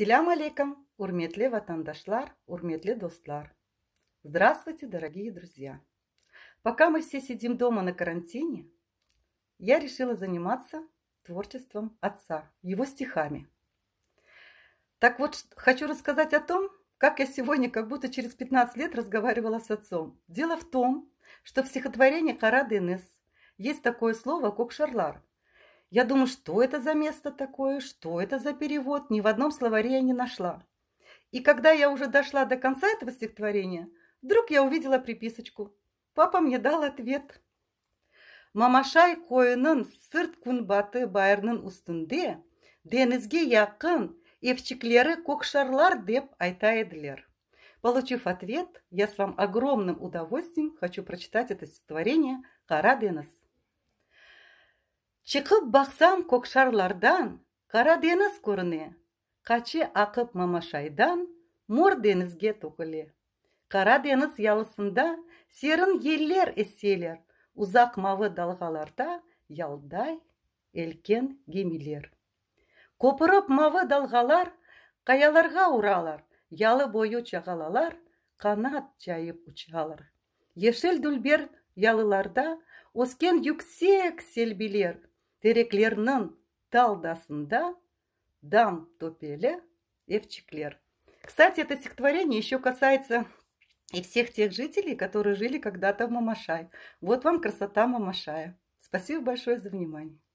Селям алейкам урметле ватандашлар, урметле достлар. Здравствуйте, дорогие друзья! Пока мы все сидим дома на карантине, я решила заниматься творчеством отца, его стихами. Так вот, хочу рассказать о том, как я сегодня как будто через 15 лет разговаривала с отцом. Дело в том, что в стихотворении Карады Инес есть такое слово, как шарлар – я думаю, что это за место такое, что это за перевод, ни в одном словаре я не нашла. И когда я уже дошла до конца этого стихотворения, вдруг я увидела приписочку. Папа мне дал ответ. Мамашай койынын сырт кунбаты байырнын үстінде denizге yakın evçikleri кокшарлар деп айта Получив ответ, я с вам огромным удовольствием хочу прочитать это стихотворение «Кара Денис». Чықып бақсам көкшарлардан қара деніз көріне. Қачы ақып мамашайдан, Мор денізге төгіле. Қара деніз ялысында серін еллер эсселер, Ұзақ мавы далғаларда ялдай элкен кемелер. Копырып мавы далғалар, Қаяларға ұралар, Ялы бойы чағалалар, Қанат жайып ұчалар. Ешіл дүлбер ялыларда өскен юксек селбелер, тіреклернің талдасында дам топелі эвчеклер. Кстати, это стихотворение еще касается и всех тех жителей, которые жили когда-то в Мамашай. Вот вам красота Мамашая. Спасибо большое за внимание.